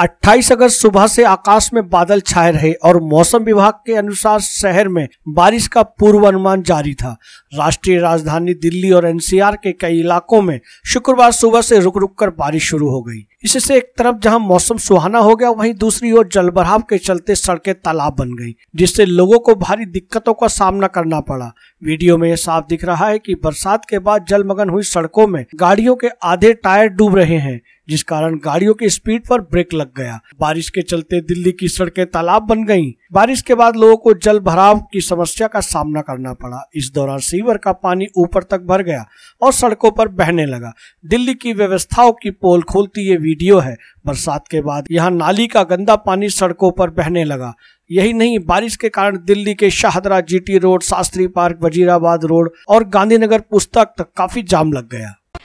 28 अगस्त सुबह से आकाश में बादल छाए रहे और मौसम विभाग के अनुसार शहर में बारिश का पूर्वानुमान जारी था राष्ट्रीय राजधानी दिल्ली और एनसीआर के कई इलाकों में शुक्रवार सुबह से रुक रुक कर बारिश शुरू हो गई इससे एक तरफ जहां मौसम सुहाना हो गया वहीं दूसरी ओर जलभराव के चलते सड़कें तालाब बन गई जिससे लोगों को भारी दिक्कतों का सामना करना पड़ा वीडियो में यह साफ दिख रहा है कि बरसात के बाद जलमग्न हुई सड़कों में गाड़ियों के आधे टायर डूब रहे हैं जिस कारण गाड़ियों की स्पीड पर ब्रेक लग गया बारिश के चलते दिल्ली की सड़कें तालाब बन गईं। बारिश के बाद लोगों को जल भराव की समस्या का सामना करना पड़ा इस दौरान सीवर का पानी ऊपर तक भर गया और सड़कों पर बहने लगा दिल्ली की व्यवस्थाओं की पोल खोलती ये वीडियो है बरसात के बाद यहाँ नाली का गंदा पानी सड़कों पर बहने लगा यही नहीं बारिश के कारण दिल्ली के Shahdara GT Road Shastri Park Wazirabad Road और गांधीनगर पुस्तक तक काफी जाम लग गया